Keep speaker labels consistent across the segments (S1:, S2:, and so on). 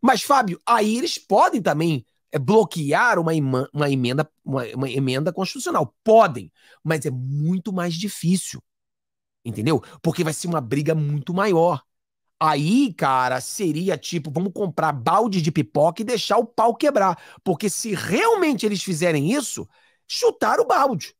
S1: Mas, Fábio, aí eles podem também é, bloquear uma, ima, uma emenda, uma, uma emenda constitucional. Podem, mas é muito mais difícil. Entendeu? Porque vai ser uma briga muito maior. Aí, cara, seria tipo, vamos comprar balde de pipoca e deixar o pau quebrar. Porque se realmente eles fizerem isso, chutar o balde.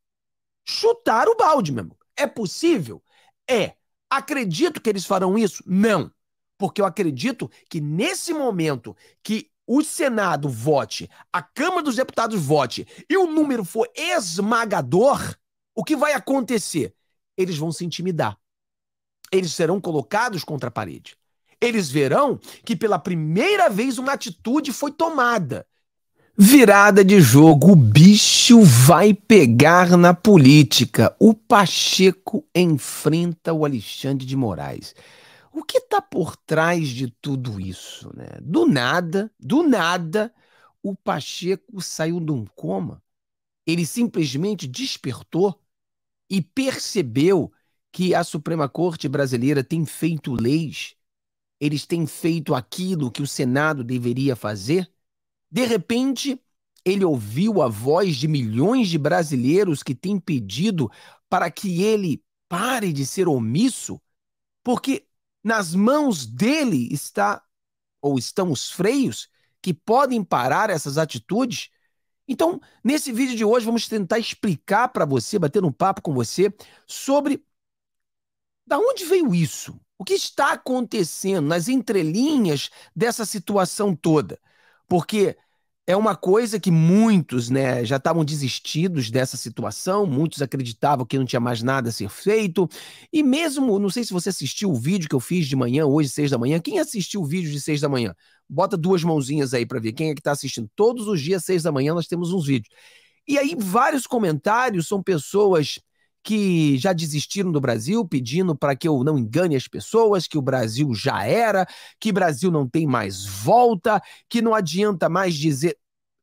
S1: Chutar o balde, meu irmão. É possível? É. Acredito que eles farão isso? Não porque eu acredito que nesse momento que o Senado vote, a Câmara dos Deputados vote e o número for esmagador, o que vai acontecer? Eles vão se intimidar. Eles serão colocados contra a parede. Eles verão que pela primeira vez uma atitude foi tomada. Virada de jogo, o bicho vai pegar na política. O Pacheco enfrenta o Alexandre de Moraes. O que está por trás de tudo isso? Né? Do nada, do nada, o Pacheco saiu de um coma. Ele simplesmente despertou e percebeu que a Suprema Corte brasileira tem feito leis, eles têm feito aquilo que o Senado deveria fazer. De repente, ele ouviu a voz de milhões de brasileiros que têm pedido para que ele pare de ser omisso, porque nas mãos dele está ou estão os freios que podem parar essas atitudes. Então, nesse vídeo de hoje, vamos tentar explicar para você, bater um papo com você sobre da onde veio isso? O que está acontecendo nas entrelinhas dessa situação toda? Porque é uma coisa que muitos né, já estavam desistidos dessa situação, muitos acreditavam que não tinha mais nada a ser feito. E mesmo, não sei se você assistiu o vídeo que eu fiz de manhã, hoje, seis da manhã. Quem assistiu o vídeo de seis da manhã? Bota duas mãozinhas aí para ver quem é que está assistindo. Todos os dias, seis da manhã, nós temos uns vídeos. E aí, vários comentários são pessoas que já desistiram do Brasil, pedindo para que eu não engane as pessoas, que o Brasil já era, que Brasil não tem mais volta, que não adianta mais dizer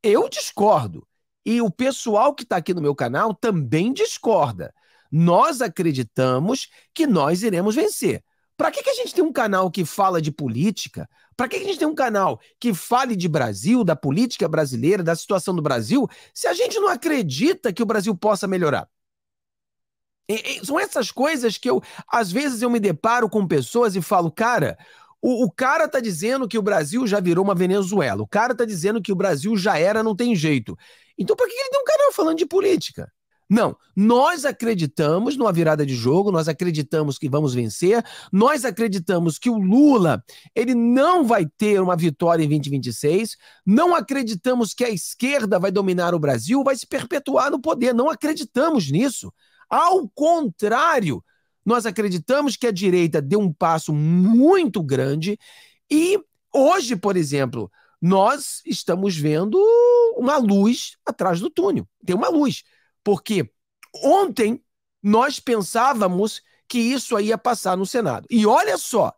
S1: eu discordo. E o pessoal que está aqui no meu canal também discorda. Nós acreditamos que nós iremos vencer. Para que, que a gente tem um canal que fala de política? Para que, que a gente tem um canal que fale de Brasil, da política brasileira, da situação do Brasil, se a gente não acredita que o Brasil possa melhorar? E, e, são essas coisas que eu, às vezes, eu me deparo com pessoas e falo, cara, o, o, cara tá dizendo que o Brasil já virou uma Venezuela. O cara tá dizendo que o Brasil já era, não tem jeito. Então, por que ele tem um canal falando de política? Não, nós acreditamos numa virada de jogo, nós acreditamos que vamos vencer, nós acreditamos que o Lula ele não vai ter uma vitória em 2026, não acreditamos que a esquerda vai dominar o Brasil, vai se perpetuar no poder, não acreditamos nisso. Ao contrário, nós acreditamos que a direita deu um passo muito grande e hoje, por exemplo, nós estamos vendo uma luz atrás do túnel. Tem uma luz. Porque ontem nós pensávamos que isso aí ia passar no Senado. E olha só,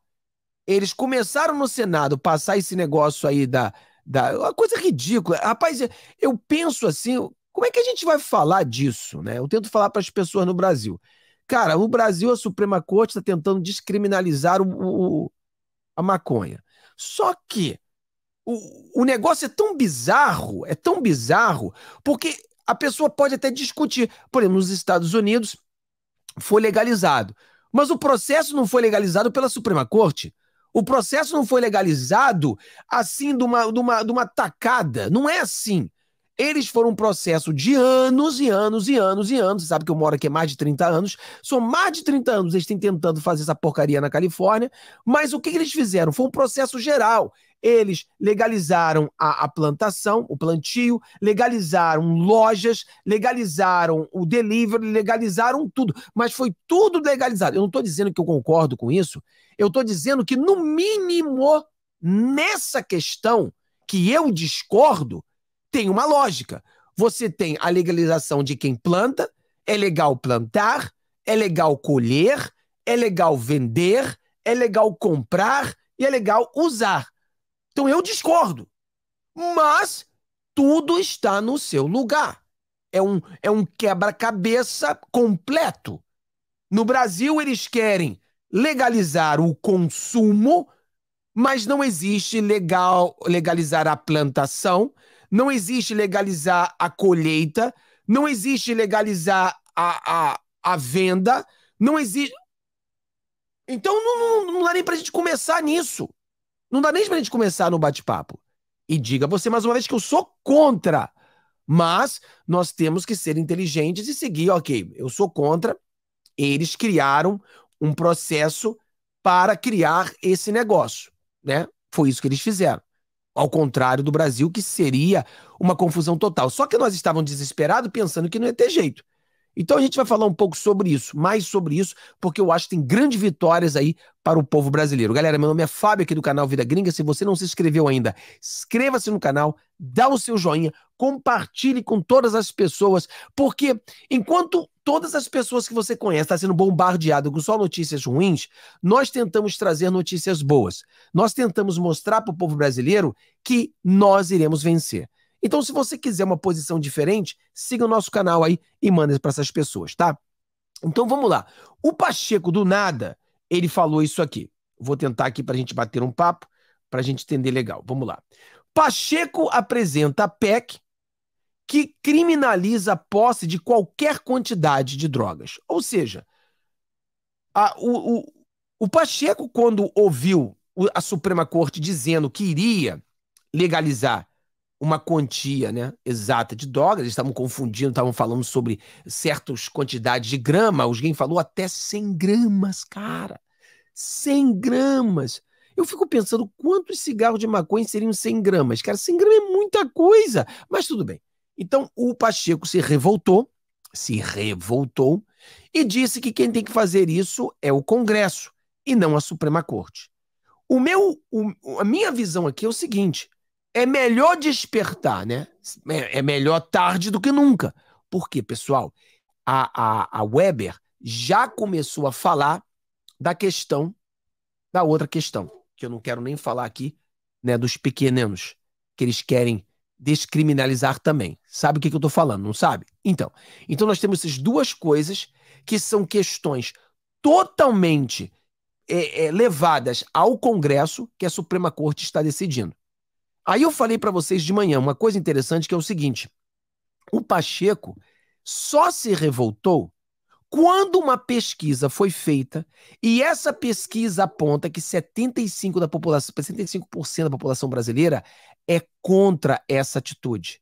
S1: eles começaram no Senado passar esse negócio aí da. da uma coisa ridícula. Rapaz, eu penso assim, como é que a gente vai falar disso? Né? Eu tento falar para as pessoas no Brasil. Cara, o Brasil, a Suprema Corte está tentando descriminalizar o, o, a maconha. Só que o, o negócio é tão bizarro, é tão bizarro, porque a pessoa pode até discutir. Por exemplo, nos Estados Unidos foi legalizado. Mas o processo não foi legalizado pela Suprema Corte. O processo não foi legalizado assim de uma, de uma, de uma tacada. Não é assim. Eles foram um processo de anos e anos e anos e anos. Você sabe que eu moro aqui há mais de 30 anos. São mais de 30 anos eles têm tentando fazer essa porcaria na Califórnia. Mas o que, que eles fizeram? Foi um processo geral. Eles legalizaram a, a plantação, o plantio, legalizaram lojas, legalizaram o delivery, legalizaram tudo. Mas foi tudo legalizado. Eu não estou dizendo que eu concordo com isso. Eu estou dizendo que, no mínimo, nessa questão que eu discordo, tem uma lógica. Você tem a legalização de quem planta, é legal plantar, é legal colher, é legal vender, é legal comprar e é legal usar. Então eu discordo. Mas tudo está no seu lugar. É um, é um quebra-cabeça completo. No Brasil, eles querem legalizar o consumo, mas não existe legal, legalizar a plantação, não existe legalizar a colheita, não existe legalizar a, a, a venda, não existe. Então não, não, não dá nem pra gente começar nisso. Não dá nem pra gente começar no bate-papo. E diga você mais uma vez que eu sou contra. Mas nós temos que ser inteligentes e seguir, ok, eu sou contra. Eles criaram um processo para criar esse negócio, né? Foi isso que eles fizeram. Ao contrário do Brasil, que seria uma confusão total. Só que nós estávamos desesperados pensando que não ia ter jeito. Então a gente vai falar um pouco sobre isso, mais sobre isso, porque eu acho que tem grandes vitórias aí para o povo brasileiro. Galera, meu nome é Fábio aqui do canal Vida Gringa. Se você não se inscreveu ainda, inscreva-se no canal, dá o seu joinha, compartilhe com todas as pessoas, porque enquanto todas as pessoas que você conhece está sendo bombardeado com só notícias ruins, nós tentamos trazer notícias boas. Nós tentamos mostrar para o povo brasileiro que nós iremos vencer. Então, se você quiser uma posição diferente, siga o nosso canal aí e manda para essas pessoas, tá? Então vamos lá. O Pacheco, do nada, ele falou isso aqui. Vou tentar aqui para a gente bater um papo, para a gente entender legal. Vamos lá. Pacheco apresenta a PEC que criminaliza a posse de qualquer quantidade de drogas. Ou seja, a, o, o, o Pacheco, quando ouviu a Suprema Corte dizendo que iria legalizar uma quantia né, exata de drogas, eles estavam confundindo, estavam falando sobre certas quantidades de grama, alguém falou até 100 gramas, cara. 100 gramas. Eu fico pensando quantos cigarros de maconha seriam 100 gramas. Cara, 100 gramas é muita coisa, mas tudo bem. Então o Pacheco se revoltou, se revoltou e disse que quem tem que fazer isso é o Congresso e não a Suprema Corte. O meu, o, a minha visão aqui é o seguinte: é melhor despertar, né? É, é melhor tarde do que nunca. Porque, pessoal, a, a, a Weber já começou a falar da questão, da outra questão, que eu não quero nem falar aqui, né? Dos pequenos que eles querem descriminalizar também. Sabe o que, que eu estou falando, não sabe? Então, então nós temos essas duas coisas que são questões totalmente é, é, levadas ao Congresso que a Suprema Corte está decidindo. Aí eu falei para vocês de manhã uma coisa interessante que é o seguinte: o Pacheco só se revoltou quando uma pesquisa foi feita e essa pesquisa aponta que 75 da população, 75% da população brasileira é contra essa atitude.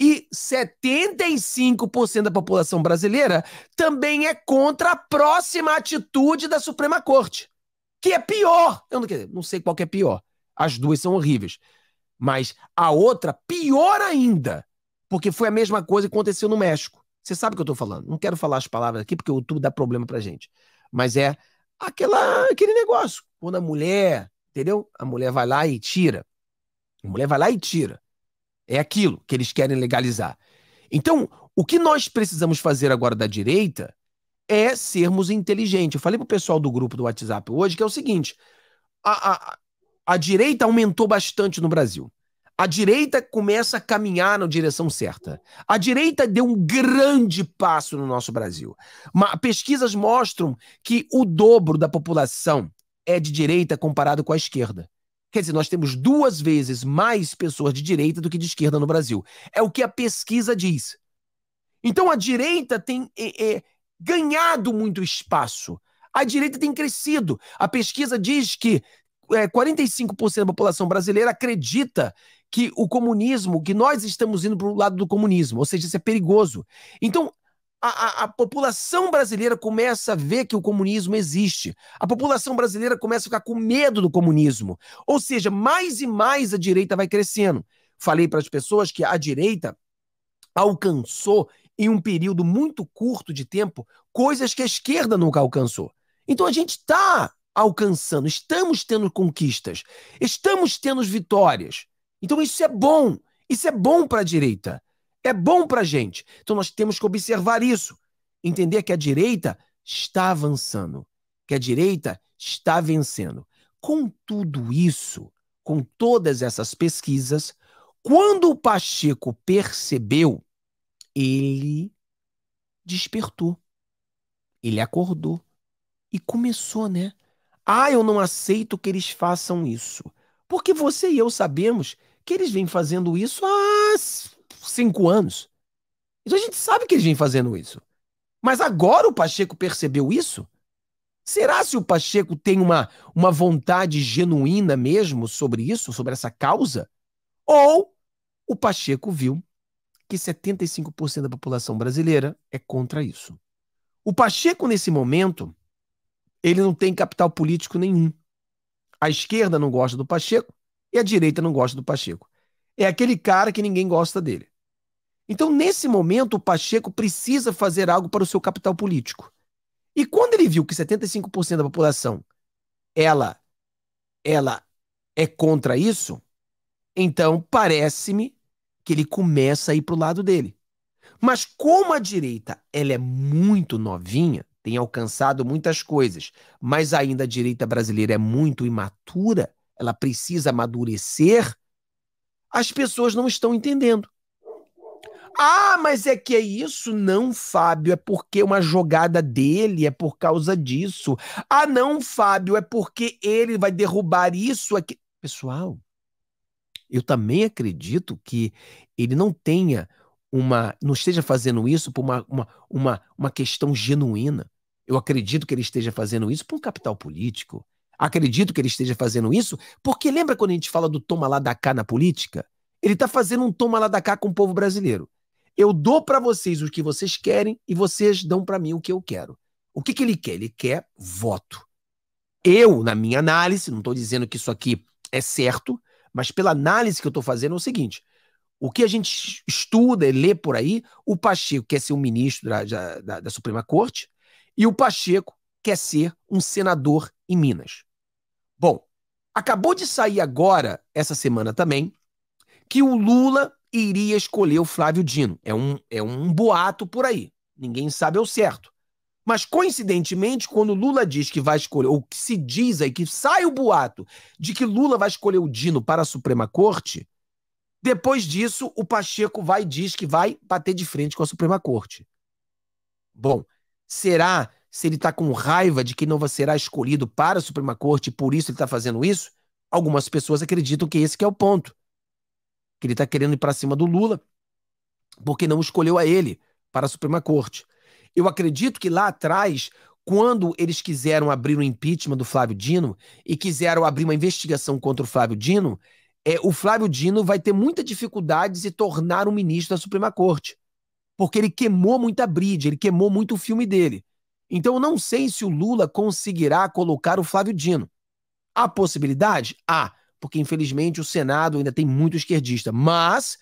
S1: E 75% da população brasileira também é contra a próxima atitude da Suprema Corte, que é pior. Eu não, sei qual que é pior. As duas são horríveis. Mas a outra, pior ainda, porque foi a mesma coisa que aconteceu no México. Você sabe o que eu estou falando. Não quero falar as palavras aqui porque o YouTube dá problema pra gente. Mas é aquela, aquele negócio. Quando a mulher, entendeu? A mulher vai lá e tira. A mulher vai lá e tira. É aquilo que eles querem legalizar. Então, o que nós precisamos fazer agora da direita é sermos inteligentes. Eu falei pro pessoal do grupo do WhatsApp hoje que é o seguinte: a, a, a direita aumentou bastante no Brasil. A direita começa a caminhar na direção certa. A direita deu um grande passo no nosso Brasil. pesquisas mostram que o dobro da população é de direita comparado com a esquerda. Quer dizer, nós temos duas vezes mais pessoas de direita do que de esquerda no Brasil. É o que a pesquisa diz. Então a direita tem é, é, ganhado muito espaço. A direita tem crescido. A pesquisa diz que é, 45% da população brasileira acredita que o comunismo, que nós estamos indo para o lado do comunismo, ou seja, isso é perigoso. Então, a, a, a, população brasileira começa a ver que o comunismo existe. A população brasileira começa a ficar com medo do comunismo. Ou seja, mais e mais a direita vai crescendo. Falei para as pessoas que a direita alcançou, em um período muito curto de tempo, coisas que a esquerda nunca alcançou. Então a gente está alcançando, estamos tendo conquistas, estamos tendo vitórias. Então isso é bom. Isso é bom para a direita. É bom para a gente. Então nós temos que observar isso. Entender que a direita está avançando. Que a direita está vencendo. Com tudo isso, com todas essas pesquisas, quando o Pacheco percebeu, ele despertou. Ele acordou e começou, né? Ah, eu não aceito que eles façam isso. Porque você e eu sabemos que eles vêm fazendo isso há cinco anos. Então a gente sabe que eles vêm fazendo isso. Mas agora o Pacheco percebeu isso? Será se o Pacheco tem uma, uma vontade genuína mesmo sobre isso, sobre essa causa? Ou o Pacheco viu que 75% da população brasileira é contra isso? O Pacheco, nesse momento, ele não tem capital político nenhum. A esquerda não gosta do Pacheco, e a direita não gosta do Pacheco. É aquele cara que ninguém gosta dele. Então, nesse momento, o Pacheco precisa fazer algo para o seu capital político. E quando ele viu que 75% da população ela ela é contra isso, então parece-me que ele começa a ir para o lado dele. Mas como a direita ela é muito novinha, tem alcançado muitas coisas, mas ainda a direita brasileira é muito imatura, ela precisa amadurecer, as pessoas não estão entendendo. Ah, mas é que é isso? Não, Fábio, é porque uma jogada dele é por causa disso. Ah, não, Fábio, é porque ele vai derrubar isso aqui. Pessoal, eu também acredito que ele não tenha uma. não esteja fazendo isso por uma, uma, uma, uma questão genuína. Eu acredito que ele esteja fazendo isso por um capital político. Acredito que ele esteja fazendo isso, porque lembra quando a gente fala do toma lá da cá na política? Ele está fazendo um toma lá da cá com o povo brasileiro. Eu dou para vocês o que vocês querem e vocês dão para mim o que eu quero. O que, que ele quer? Ele quer voto. Eu, na minha análise, não estou dizendo que isso aqui é certo, mas pela análise que eu estou fazendo é o seguinte: o que a gente estuda e lê por aí, o Pacheco quer ser um ministro da, da, da Suprema Corte e o Pacheco quer ser um senador em Minas. Bom, acabou de sair agora, essa semana também, que o Lula iria escolher o Flávio Dino. É um, é um boato por aí. Ninguém sabe ao certo. Mas, coincidentemente, quando Lula diz que vai escolher, ou que se diz aí, que sai o boato de que Lula vai escolher o Dino para a Suprema Corte, depois disso, o Pacheco vai e diz que vai bater de frente com a Suprema Corte. Bom, será se ele está com raiva de que não será escolhido para a Suprema Corte e por isso ele está fazendo isso, algumas pessoas acreditam que esse que é o ponto. Que ele está querendo ir para cima do Lula porque não escolheu a ele para a Suprema Corte. Eu acredito que lá atrás, quando eles quiseram abrir o impeachment do Flávio Dino e quiseram abrir uma investigação contra o Flávio Dino, é, o Flávio Dino vai ter muita dificuldade de se tornar um ministro da Suprema Corte. Porque ele queimou muita bride, ele queimou muito o filme dele. Então, eu não sei se o Lula conseguirá colocar o Flávio Dino. Há possibilidade? Há, porque infelizmente o Senado ainda tem muito esquerdista. Mas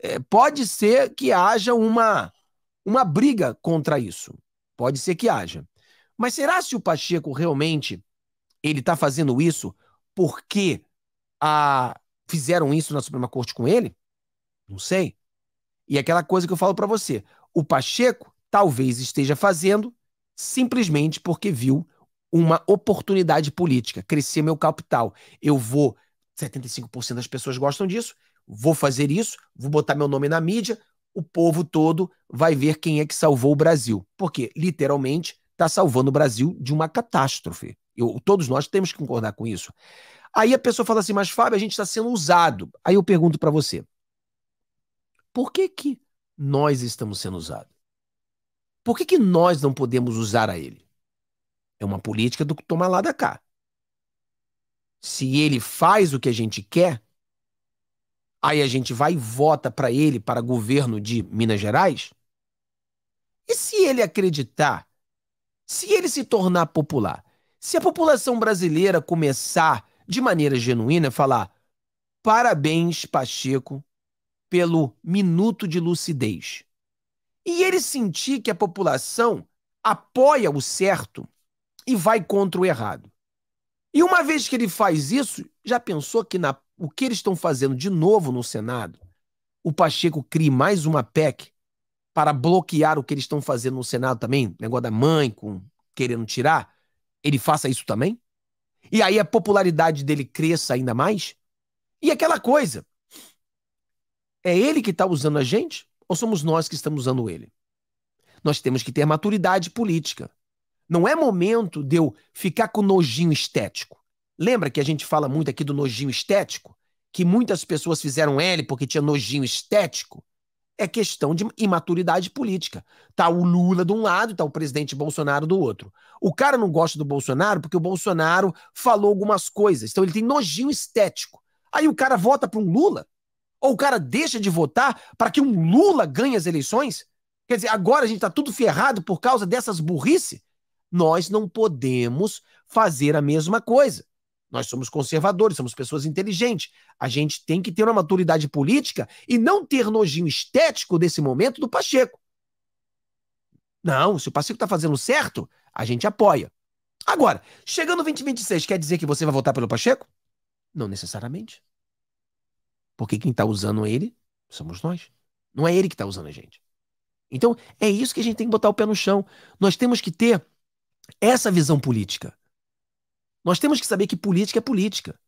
S1: é, pode ser que haja uma, uma briga contra isso. Pode ser que haja. Mas será se o Pacheco realmente ele está fazendo isso porque a, ah, fizeram isso na Suprema Corte com ele? Não sei. E é aquela coisa que eu falo para você, o Pacheco talvez esteja fazendo simplesmente porque viu uma oportunidade política, crescer meu capital. Eu vou, 75% das pessoas gostam disso, vou fazer isso, vou botar meu nome na mídia, o povo todo vai ver quem é que salvou o Brasil. Porque, literalmente, está salvando o Brasil de uma catástrofe. Eu, todos nós temos que concordar com isso. Aí a pessoa fala assim, mas Fábio, a gente está sendo usado. Aí eu pergunto para você, por que que nós estamos sendo usados? Por que, que nós não podemos usar a ele? É uma política do tomar lá da cá. Se ele faz o que a gente quer, aí a gente vai e vota para ele para governo de Minas Gerais. E se ele acreditar, se ele se tornar popular, se a população brasileira começar de maneira genuína a falar: parabéns, Pacheco, pelo minuto de lucidez e ele sentir que a população apoia o certo e vai contra o errado. E uma vez que ele faz isso, já pensou que na, o que eles estão fazendo de novo no Senado, o Pacheco crie mais uma PEC para bloquear o que eles estão fazendo no Senado também, negócio da mãe com querendo tirar, ele faça isso também? E aí a popularidade dele cresça ainda mais? E aquela coisa, é ele que está usando a gente? Ou somos nós que estamos usando ele? Nós temos que ter maturidade política. Não é momento de eu ficar com nojinho estético. Lembra que a gente fala muito aqui do nojinho estético? Que muitas pessoas fizeram L porque tinha nojinho estético? É questão de imaturidade política. Tá o Lula de um lado, tá o presidente Bolsonaro do outro. O cara não gosta do Bolsonaro porque o Bolsonaro falou algumas coisas. Então ele tem nojinho estético. Aí o cara vota para um Lula ou o cara deixa de votar para que um Lula ganhe as eleições? Quer dizer, agora a gente está tudo ferrado por causa dessas burrice? Nós não podemos fazer a mesma coisa. Nós somos conservadores, somos pessoas inteligentes. A gente tem que ter uma maturidade política e não ter nojinho estético desse momento do Pacheco. Não, se o Pacheco está fazendo certo, a gente apoia. Agora, chegando 2026, quer dizer que você vai votar pelo Pacheco? Não necessariamente. Porque quem está usando ele somos nós. Não é ele que está usando a gente. Então, é isso que a gente tem que botar o pé no chão. Nós temos que ter essa visão política. Nós temos que saber que política é política.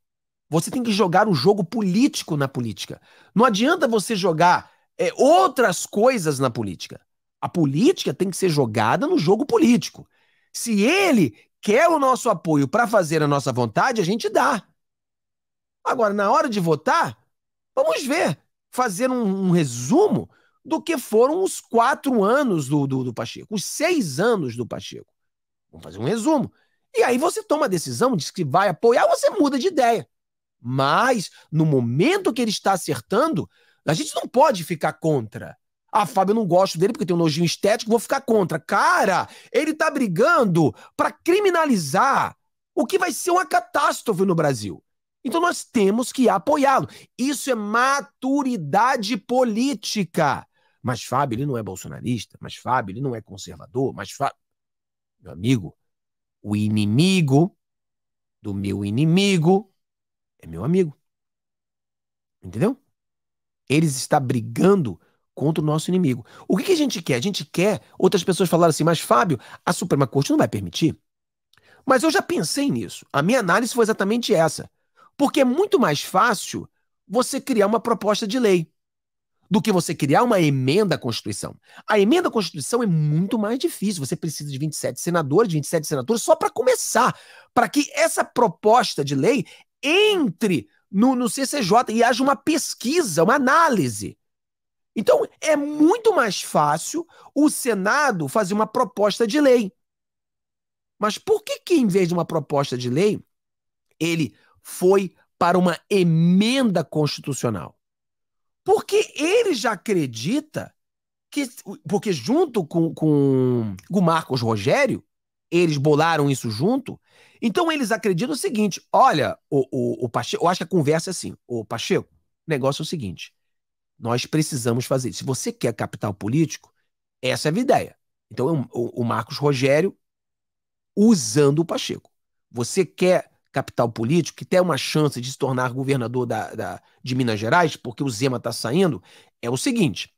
S1: Você tem que jogar o jogo político na política. Não adianta você jogar é, outras coisas na política. A política tem que ser jogada no jogo político. Se ele quer o nosso apoio para fazer a nossa vontade, a gente dá. Agora, na hora de votar, Vamos ver, fazer um, um resumo do que foram os quatro anos do, do, do Pacheco, os seis anos do Pacheco. Vamos fazer um resumo. E aí você toma a decisão, diz que vai apoiar, você muda de ideia. Mas, no momento que ele está acertando, a gente não pode ficar contra. Ah, Fábio, eu não gosto dele porque tem um nojinho estético, vou ficar contra. Cara, ele está brigando para criminalizar o que vai ser uma catástrofe no Brasil. Então nós temos que apoiá-lo. Isso é maturidade política. Mas Fábio, ele não é bolsonarista, mas Fábio, ele não é conservador, mas Fábio. Meu amigo, o inimigo do meu inimigo é meu amigo. Entendeu? Eles estão brigando contra o nosso inimigo. O que, que a gente quer? A gente quer. Outras pessoas falaram assim, mas Fábio, a Suprema Corte não vai permitir? Mas eu já pensei nisso. A minha análise foi exatamente essa. Porque é muito mais fácil você criar uma proposta de lei do que você criar uma emenda à Constituição. A emenda à Constituição é muito mais difícil. Você precisa de 27 senadores, de 27 senadores, só para começar, para que essa proposta de lei entre no, no CCJ e haja uma pesquisa, uma análise. Então, é muito mais fácil o Senado fazer uma proposta de lei. Mas por que, que em vez de uma proposta de lei, ele foi para uma emenda constitucional. Porque ele já acredita que. Porque, junto com, com, com o Marcos Rogério, eles bolaram isso junto. Então, eles acreditam o seguinte: olha, o, o, o Pacheco, eu acho que a conversa é assim, o Pacheco, o negócio é o seguinte: nós precisamos fazer isso. Se você quer capital político, essa é a ideia. Então, é o, o Marcos Rogério usando o Pacheco. Você quer capital político, que tem uma chance de se tornar governador da, da de Minas Gerais, porque o Zema está saindo, é o seguinte: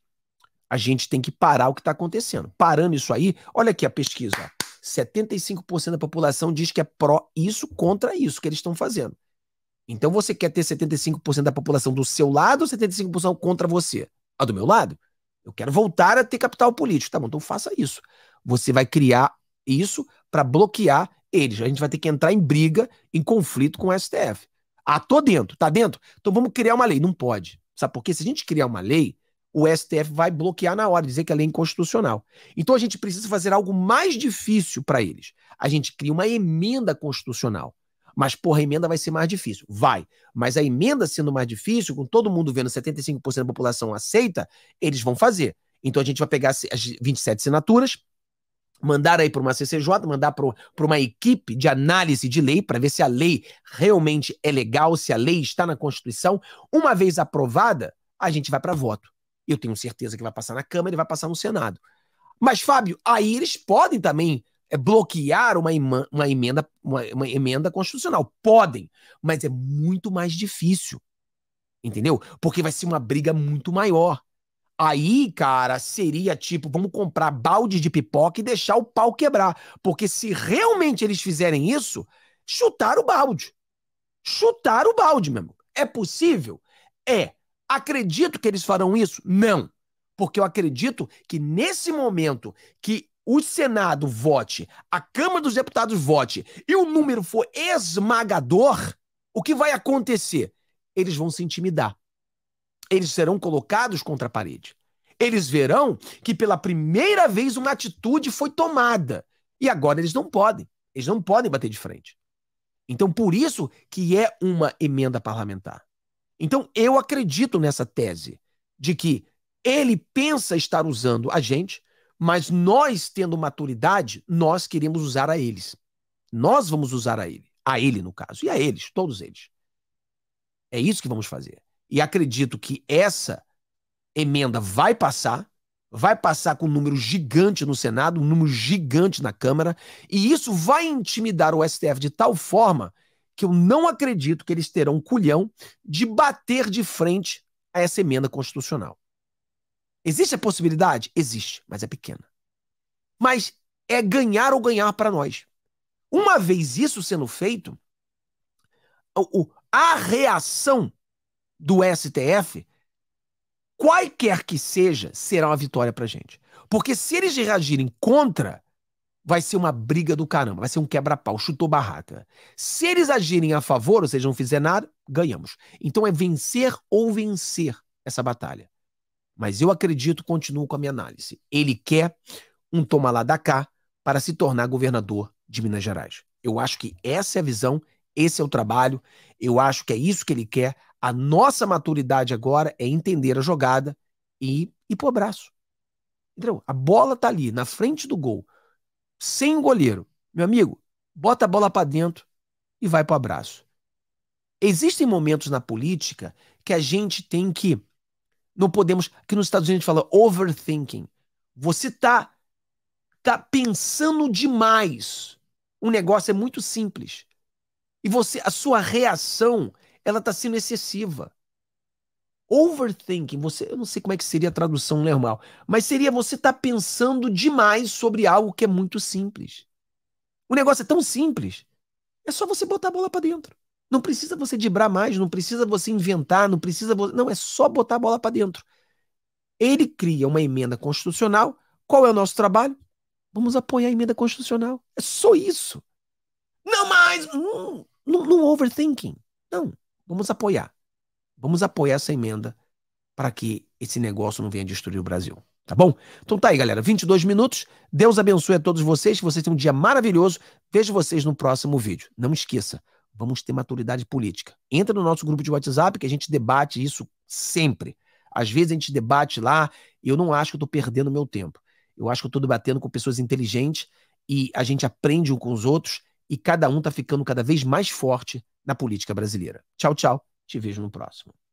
S1: a gente tem que parar o que está acontecendo. Parando isso aí, olha aqui a pesquisa: 75% da população diz que é pró isso contra isso que eles estão fazendo. Então você quer ter 75% da população do seu lado ou 75% contra você? A do meu lado? Eu quero voltar a ter capital político. Tá bom, então faça isso. Você vai criar isso para bloquear eles. A gente vai ter que entrar em briga, em conflito com o STF. Ah, tô dentro, tá dentro? Então vamos criar uma lei. Não pode. Sabe por quê? Se a gente criar uma lei, o STF vai bloquear na hora, dizer que a lei é inconstitucional. Então a gente precisa fazer algo mais difícil para eles. A gente cria uma emenda constitucional. Mas, porra, a emenda vai ser mais difícil. Vai. Mas a emenda sendo mais difícil, com todo mundo vendo 75% da população aceita, eles vão fazer. Então a gente vai pegar as 27 assinaturas, mandar aí para uma CCJ, mandar para uma equipe de análise de lei para ver se a lei realmente é legal, se a lei está na Constituição. Uma vez aprovada, a gente vai para voto. Eu tenho certeza que vai passar na Câmara e vai passar no Senado. Mas, Fábio, aí eles podem também é, bloquear uma, ima, uma, emenda, uma, uma emenda constitucional. Podem, mas é muito mais difícil. Entendeu? Porque vai ser uma briga muito maior. Aí, cara, seria tipo, vamos comprar balde de pipoca e deixar o pau quebrar. Porque se realmente eles fizerem isso, chutar o balde. Chutar o balde, meu amigo. É possível? É. Acredito que eles farão isso? Não. Porque eu acredito que nesse momento que o Senado vote, a Câmara dos Deputados vote e o número for esmagador, o que vai acontecer? Eles vão se intimidar eles serão colocados contra a parede. Eles verão que pela primeira vez uma atitude foi tomada e agora eles não podem. Eles não podem bater de frente. Então, por isso que é uma emenda parlamentar. Então, eu acredito nessa tese de que ele pensa estar usando a gente, mas nós, tendo maturidade, nós queremos usar a eles. Nós vamos usar a ele, a ele no caso, e a eles, todos eles. É isso que vamos fazer e acredito que essa emenda vai passar, vai passar com um número gigante no Senado, um número gigante na Câmara, e isso vai intimidar o STF de tal forma que eu não acredito que eles terão culhão de bater de frente a essa emenda constitucional. Existe a possibilidade? Existe, mas é pequena. Mas é ganhar ou ganhar para nós. Uma vez isso sendo feito, a reação do STF, qualquer que seja, será uma vitória pra gente. Porque se eles reagirem contra, vai ser uma briga do caramba, vai ser um quebra-pau, chutou barraca. Se eles agirem a favor, ou seja, não fizer nada, ganhamos. Então é vencer ou vencer essa batalha. Mas eu acredito, continuo com a minha análise. Ele quer um toma lá da cá para se tornar governador de Minas Gerais. Eu acho que essa é a visão esse é o trabalho. Eu acho que é isso que ele quer. A nossa maturidade agora é entender a jogada e ir pro abraço. Entendeu? A bola tá ali, na frente do gol, sem o goleiro. Meu amigo, bota a bola para dentro e vai pro abraço. Existem momentos na política que a gente tem que. Não podemos. Que nos Estados Unidos fala overthinking. Você tá, tá pensando demais. O negócio é muito simples. E você, a sua reação, ela está sendo excessiva. Overthinking, você, eu não sei como é que seria a tradução normal, mas seria você estar tá pensando demais sobre algo que é muito simples. O negócio é tão simples, é só você botar a bola para dentro. Não precisa você dibrar mais, não precisa você inventar, não precisa você... não é só botar a bola para dentro. Ele cria uma emenda constitucional. Qual é o nosso trabalho? Vamos apoiar a emenda constitucional. É só isso. Não mais. Hum, não, overthinking. Não. Vamos apoiar. Vamos apoiar essa emenda para que esse negócio não venha destruir o Brasil. Tá bom? Então tá aí, galera. 22 minutos. Deus abençoe a todos vocês. Que vocês tenham um dia maravilhoso. Vejo vocês no próximo vídeo. Não esqueça, vamos ter maturidade política. Entra no nosso grupo de WhatsApp que a gente debate isso sempre. Às vezes a gente debate lá e eu não acho que eu tô perdendo meu tempo. Eu acho que eu tô debatendo com pessoas inteligentes e a gente aprende um com os outros e cada um está ficando cada vez mais forte na política brasileira. Tchau, tchau. Te vejo no próximo.